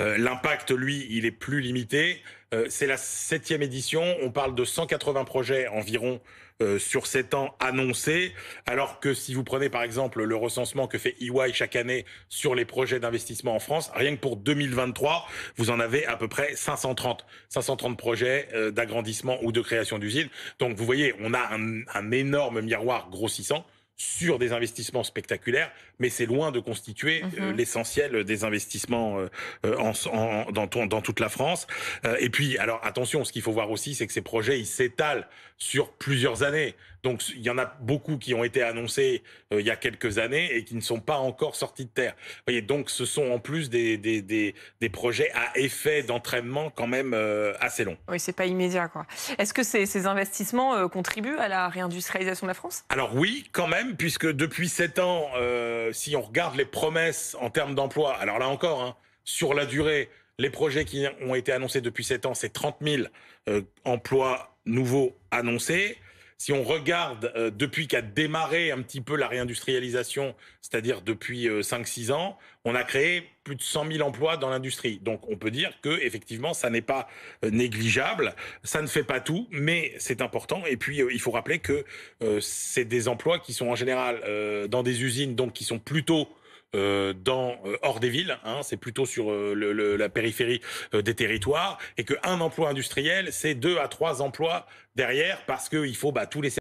Euh, l'impact, lui, il est plus limité. Euh, c'est la septième édition. On parle de 180 projets environ euh, sur 7 ans annoncés. Alors que si vous prenez par exemple le recensement que fait EY chaque année sur les projets d'investissement en France, rien que pour 2023, vous en avez à peu près 530. 530 projets d'agrandissement ou de création d'usines. Donc vous voyez, on a un énorme miroir grossissant sur des investissements spectaculaires, mais c'est loin de constituer euh, mhm. l'essentiel des investissements euh, euh, dans, toute la France. et puis, alors attention, ce qu'il faut voir aussi, c'est que ces projets, ils s'étalent sur plusieurs années. Donc il y en a beaucoup qui ont été annoncés euh, il y a quelques années et qui ne sont pas encore sortis de terre. donc ce sont en plus des, des, projets à effet d'entraînement quand même euh, assez long. Oui, c'est pas immédiat quoi. Est-ce que ces, investissements euh, contribuent à la réindustrialisation de la France Alors oui, quand même, puisque depuis sept ans, si on regarde les promesses en termes d'emploi, alors là encore, hein, sur la durée, les projets qui ont été annoncés depuis sept ans, c'est 30 000 emplois nouveaux annoncés si on regarde euh, depuis qu'a démarré un petit peu la réindustrialisation, c'est-à-dire depuis 5-6 euh, ans, on a créé plus de 100 000 emplois dans l'industrie. Donc on peut dire que effectivement, ça n'est pas euh, négligeable, ça ne fait pas tout, mais c'est important. Et puis il faut rappeler que c'est des emplois qui sont en général dans des usines, donc qui sont plutôt euh, dans, euh, hors des villes, hein, c'est plutôt sur euh, la périphérie des territoires, et qu'un emploi industriel, c'est deux à trois emplois derrière, parce qu'il faut bah, tous les